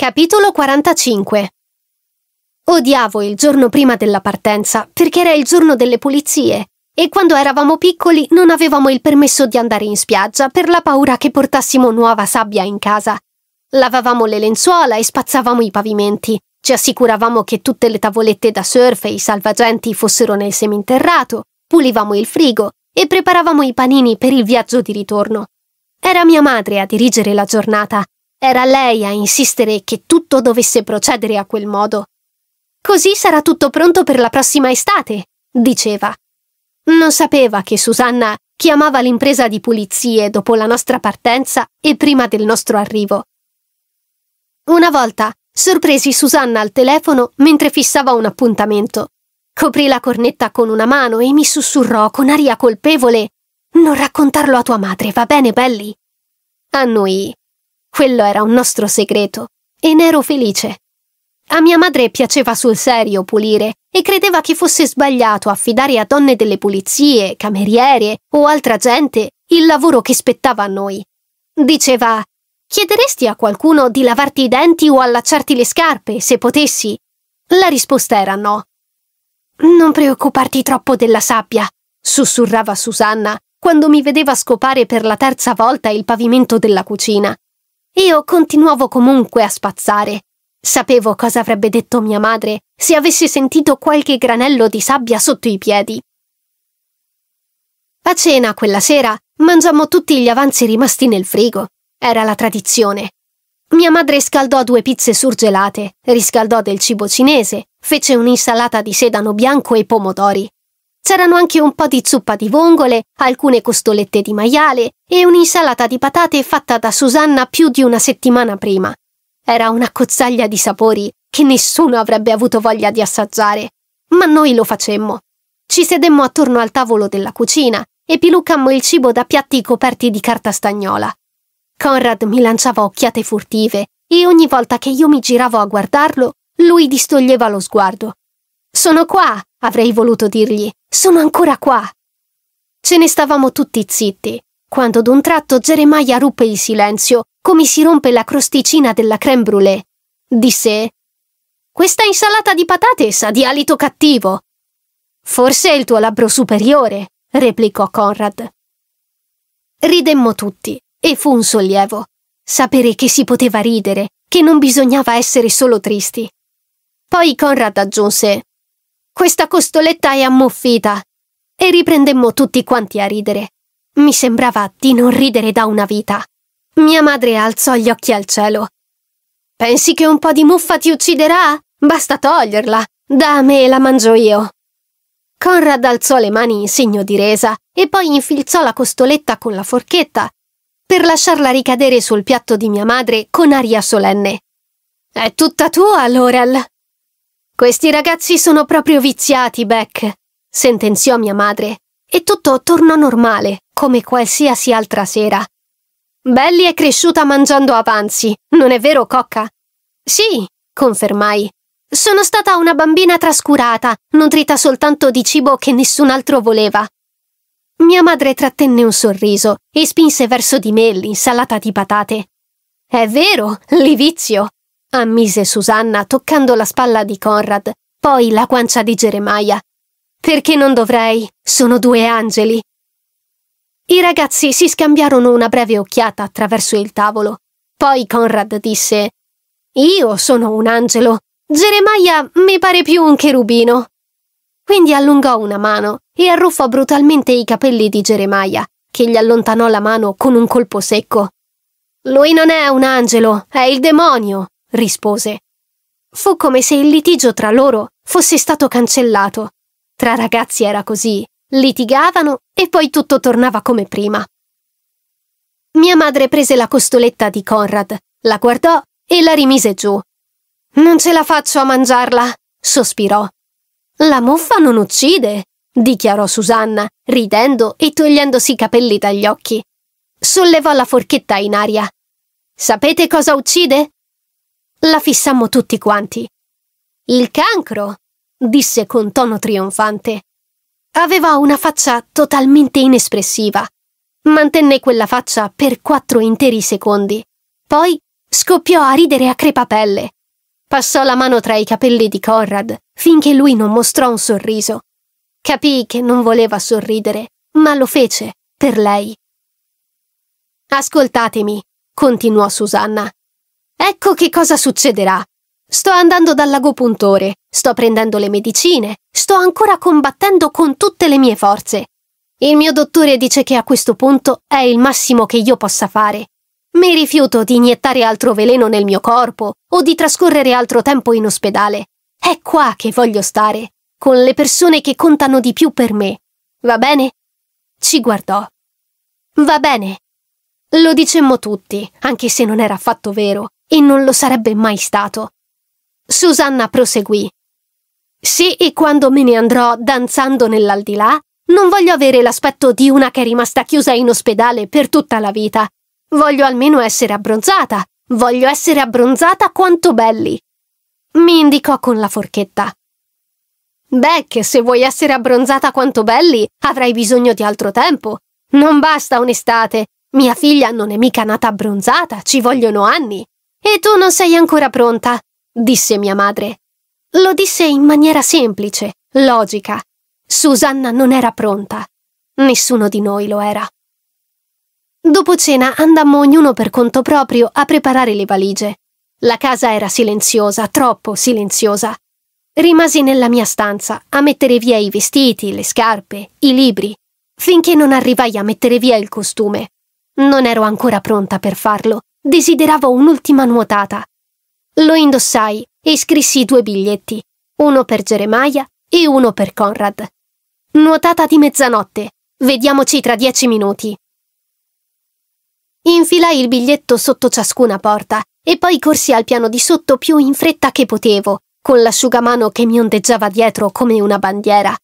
Capitolo 45 Odiavo il giorno prima della partenza perché era il giorno delle pulizie e quando eravamo piccoli non avevamo il permesso di andare in spiaggia per la paura che portassimo nuova sabbia in casa. Lavavamo le lenzuola e spazzavamo i pavimenti. Ci assicuravamo che tutte le tavolette da surf e i salvagenti fossero nel seminterrato, pulivamo il frigo e preparavamo i panini per il viaggio di ritorno. Era mia madre a dirigere la giornata era lei a insistere che tutto dovesse procedere a quel modo. Così sarà tutto pronto per la prossima estate, diceva. Non sapeva che Susanna chiamava l'impresa di pulizie dopo la nostra partenza e prima del nostro arrivo. Una volta sorpresi Susanna al telefono mentre fissava un appuntamento. Coprì la cornetta con una mano e mi sussurrò con aria colpevole Non raccontarlo a tua madre, va bene, Belli? A noi quello era un nostro segreto e ne ero felice. A mia madre piaceva sul serio pulire e credeva che fosse sbagliato affidare a donne delle pulizie, cameriere o altra gente il lavoro che spettava a noi. Diceva Chiederesti a qualcuno di lavarti i denti o allacciarti le scarpe, se potessi? La risposta era no. Non preoccuparti troppo della sabbia, sussurrava Susanna quando mi vedeva scopare per la terza volta il pavimento della cucina. Io continuavo comunque a spazzare. Sapevo cosa avrebbe detto mia madre se avesse sentito qualche granello di sabbia sotto i piedi. A cena quella sera mangiammo tutti gli avanzi rimasti nel frigo. Era la tradizione. Mia madre scaldò due pizze surgelate, riscaldò del cibo cinese, fece un'insalata di sedano bianco e pomodori. C'erano anche un po' di zuppa di vongole, alcune costolette di maiale e un'insalata di patate fatta da Susanna più di una settimana prima. Era una cozzaglia di sapori che nessuno avrebbe avuto voglia di assaggiare, ma noi lo facemmo. Ci sedemmo attorno al tavolo della cucina e piluccammo il cibo da piatti coperti di carta stagnola. Conrad mi lanciava occhiate furtive e ogni volta che io mi giravo a guardarlo, lui distoglieva lo sguardo. Sono qua, Avrei voluto dirgli Sono ancora qua. Ce ne stavamo tutti zitti, quando d'un tratto Geremia ruppe il silenzio, come si rompe la crosticina della creme brûlée. Disse Questa insalata di patate sa di alito cattivo. Forse è il tuo labbro superiore, replicò Conrad. Ridemmo tutti, e fu un sollievo. Sapere che si poteva ridere, che non bisognava essere solo tristi. Poi Conrad aggiunse questa costoletta è ammuffita. E riprendemmo tutti quanti a ridere. Mi sembrava di non ridere da una vita. Mia madre alzò gli occhi al cielo. Pensi che un po' di muffa ti ucciderà? Basta toglierla. Da a me la mangio io. Conrad alzò le mani in segno di resa e poi infilzò la costoletta con la forchetta per lasciarla ricadere sul piatto di mia madre con aria solenne. È tutta tua, Laurel, questi ragazzi sono proprio viziati, Beck, sentenziò mia madre, e tutto tornò normale, come qualsiasi altra sera. Belly è cresciuta mangiando avanzi, non è vero, Cocca? Sì, confermai. Sono stata una bambina trascurata, nutrita soltanto di cibo che nessun altro voleva. Mia madre trattenne un sorriso e spinse verso di me l'insalata di patate. È vero, li vizio, ammise Susanna toccando la spalla di Conrad, poi la guancia di Geremia. Perché non dovrei? Sono due angeli. I ragazzi si scambiarono una breve occhiata attraverso il tavolo. Poi Conrad disse Io sono un angelo. Geremia mi pare più un cherubino. Quindi allungò una mano e arruffò brutalmente i capelli di Geremia, che gli allontanò la mano con un colpo secco. Lui non è un angelo, è il demonio, rispose. Fu come se il litigio tra loro fosse stato cancellato. Tra ragazzi era così, litigavano e poi tutto tornava come prima. Mia madre prese la costoletta di Conrad, la guardò e la rimise giù. Non ce la faccio a mangiarla, sospirò. La muffa non uccide, dichiarò Susanna, ridendo e togliendosi i capelli dagli occhi. Sollevò la forchetta in aria. Sapete cosa uccide? La fissammo tutti quanti. Il cancro, disse con tono trionfante. Aveva una faccia totalmente inespressiva. Mantenne quella faccia per quattro interi secondi. Poi scoppiò a ridere a crepapelle. Passò la mano tra i capelli di Conrad finché lui non mostrò un sorriso. Capì che non voleva sorridere, ma lo fece per lei. Ascoltatemi, continuò Susanna. Ecco che cosa succederà. Sto andando dall'agopuntore, sto prendendo le medicine, sto ancora combattendo con tutte le mie forze. Il mio dottore dice che a questo punto è il massimo che io possa fare. Mi rifiuto di iniettare altro veleno nel mio corpo o di trascorrere altro tempo in ospedale. È qua che voglio stare, con le persone che contano di più per me. Va bene? Ci guardò. Va bene. Lo dicemmo tutti, anche se non era affatto vero e non lo sarebbe mai stato. Susanna proseguì. Se e quando me ne andrò danzando nell'aldilà, non voglio avere l'aspetto di una che è rimasta chiusa in ospedale per tutta la vita. Voglio almeno essere abbronzata. Voglio essere abbronzata quanto belli. Mi indicò con la forchetta. Beh, se vuoi essere abbronzata quanto belli, avrai bisogno di altro tempo. Non basta un'estate. Mia figlia non è mica nata abbronzata, ci vogliono anni. E tu non sei ancora pronta, disse mia madre. Lo disse in maniera semplice, logica. Susanna non era pronta. Nessuno di noi lo era. Dopo cena andammo ognuno per conto proprio a preparare le valigie. La casa era silenziosa, troppo silenziosa. Rimasi nella mia stanza a mettere via i vestiti, le scarpe, i libri, finché non arrivai a mettere via il costume. Non ero ancora pronta per farlo Desideravo un'ultima nuotata. Lo indossai e scrissi due biglietti, uno per Geremia e uno per Conrad. Nuotata di mezzanotte. Vediamoci tra dieci minuti. Infilai il biglietto sotto ciascuna porta e poi corsi al piano di sotto più in fretta che potevo, con l'asciugamano che mi ondeggiava dietro come una bandiera.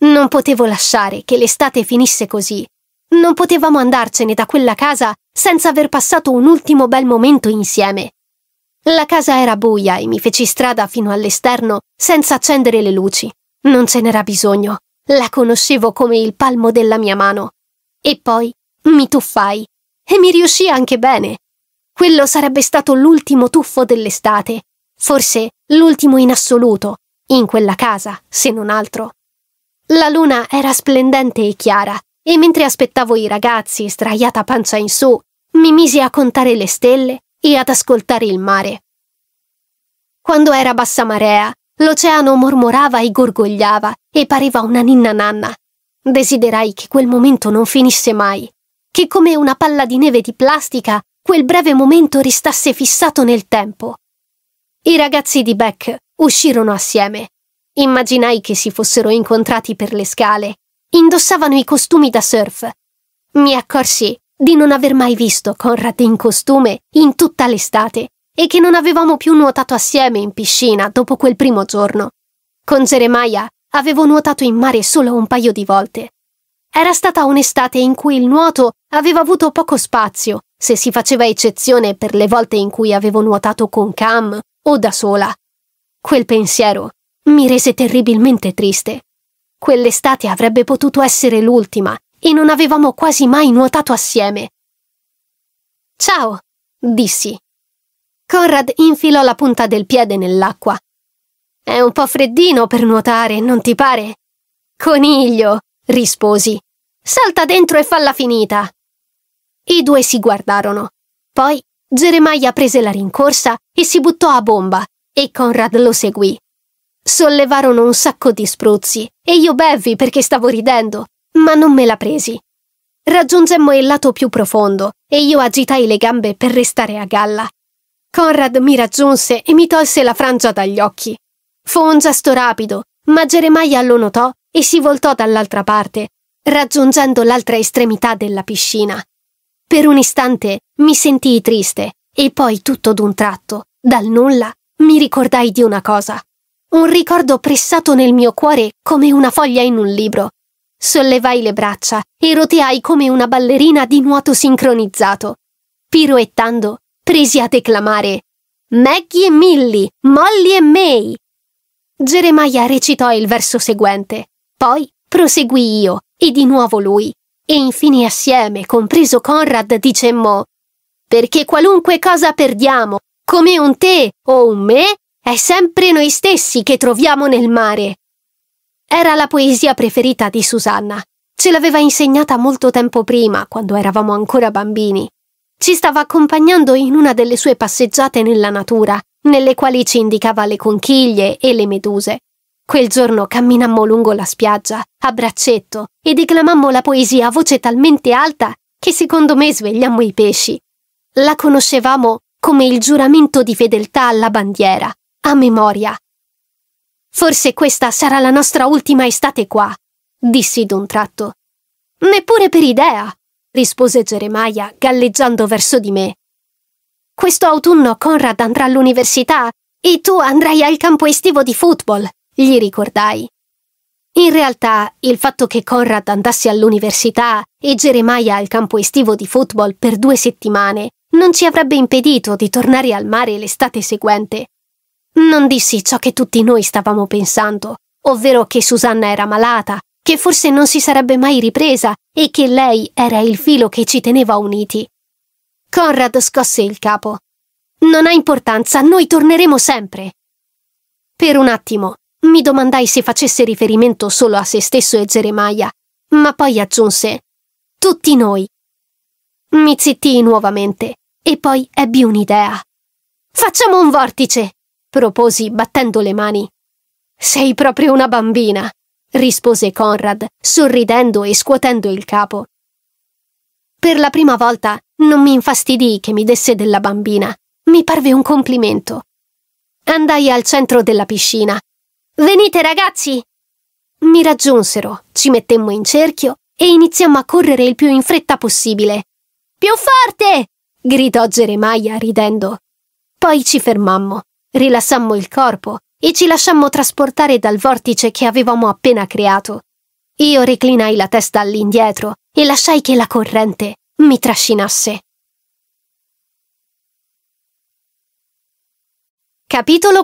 Non potevo lasciare che l'estate finisse così. Non potevamo andarcene da quella casa senza aver passato un ultimo bel momento insieme. La casa era buia e mi feci strada fino all'esterno senza accendere le luci. Non ce n'era bisogno, la conoscevo come il palmo della mia mano. E poi mi tuffai, e mi riuscì anche bene. Quello sarebbe stato l'ultimo tuffo dell'estate, forse l'ultimo in assoluto, in quella casa, se non altro. La luna era splendente e chiara, e mentre aspettavo i ragazzi, sdraiata pancia in su, mi misi a contare le stelle e ad ascoltare il mare. Quando era bassa marea, l'oceano mormorava e gorgogliava e pareva una ninna nanna. Desiderai che quel momento non finisse mai, che come una palla di neve di plastica quel breve momento restasse fissato nel tempo. I ragazzi di Beck uscirono assieme. Immaginai che si fossero incontrati per le scale indossavano i costumi da surf. Mi accorsi di non aver mai visto Conrad in costume in tutta l'estate e che non avevamo più nuotato assieme in piscina dopo quel primo giorno. Con Jeremiah avevo nuotato in mare solo un paio di volte. Era stata un'estate in cui il nuoto aveva avuto poco spazio, se si faceva eccezione per le volte in cui avevo nuotato con Cam o da sola. Quel pensiero mi rese terribilmente triste. Quell'estate avrebbe potuto essere l'ultima e non avevamo quasi mai nuotato assieme. Ciao, dissi. Conrad infilò la punta del piede nell'acqua. È un po' freddino per nuotare, non ti pare? Coniglio, risposi. Salta dentro e falla finita. I due si guardarono. Poi Geremia prese la rincorsa e si buttò a bomba e Conrad lo seguì. Sollevarono un sacco di spruzzi e io bevvi perché stavo ridendo, ma non me la presi. Raggiungemmo il lato più profondo e io agitai le gambe per restare a galla. Conrad mi raggiunse e mi tolse la frangia dagli occhi. Fu un gesto rapido, ma Jeremiah lo notò e si voltò dall'altra parte, raggiungendo l'altra estremità della piscina. Per un istante mi sentii triste e poi tutto d'un tratto, dal nulla, mi ricordai di una cosa un ricordo pressato nel mio cuore come una foglia in un libro. Sollevai le braccia e roteai come una ballerina di nuoto sincronizzato. Piroettando, presi a declamare Maggie e Millie, Molly e May. Geremia recitò il verso seguente, poi proseguì io e di nuovo lui, e infine assieme, compreso Conrad, dicemmo Perché qualunque cosa perdiamo, come un te o un me, è sempre noi stessi che troviamo nel mare. Era la poesia preferita di Susanna. Ce l'aveva insegnata molto tempo prima, quando eravamo ancora bambini. Ci stava accompagnando in una delle sue passeggiate nella natura, nelle quali ci indicava le conchiglie e le meduse. Quel giorno camminammo lungo la spiaggia, a braccetto, e declamammo la poesia a voce talmente alta che secondo me svegliammo i pesci. La conoscevamo come il giuramento di fedeltà alla bandiera, a memoria. Forse questa sarà la nostra ultima estate qua, dissi d'un tratto. Neppure per idea, rispose Geremia, galleggiando verso di me. Questo autunno Conrad andrà all'università e tu andrai al campo estivo di football, gli ricordai. In realtà, il fatto che Conrad andasse all'università e Geremia al campo estivo di football per due settimane non ci avrebbe impedito di tornare al mare l'estate seguente, non dissi ciò che tutti noi stavamo pensando, ovvero che Susanna era malata, che forse non si sarebbe mai ripresa e che lei era il filo che ci teneva uniti. Conrad scosse il capo. Non ha importanza, noi torneremo sempre. Per un attimo mi domandai se facesse riferimento solo a se stesso e Geremia, ma poi aggiunse Tutti noi. Mi zittii nuovamente e poi ebbi un'idea. Facciamo un vortice! proposi battendo le mani. Sei proprio una bambina, rispose Conrad, sorridendo e scuotendo il capo. Per la prima volta non mi infastidii che mi desse della bambina. Mi parve un complimento. Andai al centro della piscina. Venite ragazzi! Mi raggiunsero, ci mettemmo in cerchio e iniziammo a correre il più in fretta possibile. Più forte! gridò Geremia ridendo. Poi ci fermammo rilassammo il corpo e ci lasciammo trasportare dal vortice che avevamo appena creato. Io reclinai la testa all'indietro e lasciai che la corrente mi trascinasse. Capitolo